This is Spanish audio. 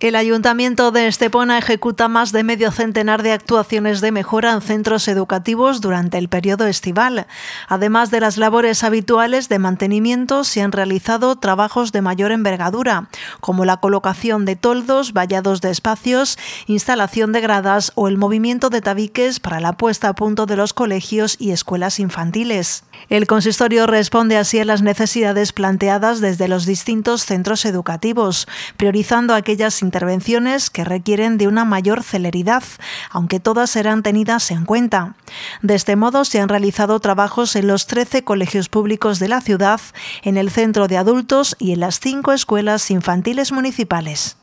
El Ayuntamiento de Estepona ejecuta más de medio centenar de actuaciones de mejora en centros educativos durante el periodo estival. Además de las labores habituales de mantenimiento, se han realizado trabajos de mayor envergadura, como la colocación de toldos, vallados de espacios, instalación de gradas o el movimiento de tabiques para la puesta a punto de los colegios y escuelas infantiles. El consistorio responde así a las necesidades planteadas desde los distintos centros educativos, priorizando aquellas intervenciones que requieren de una mayor celeridad, aunque todas serán tenidas en cuenta. De este modo, se han realizado trabajos en los 13 colegios públicos de la ciudad, en el centro de adultos y en las cinco escuelas infantiles municipales.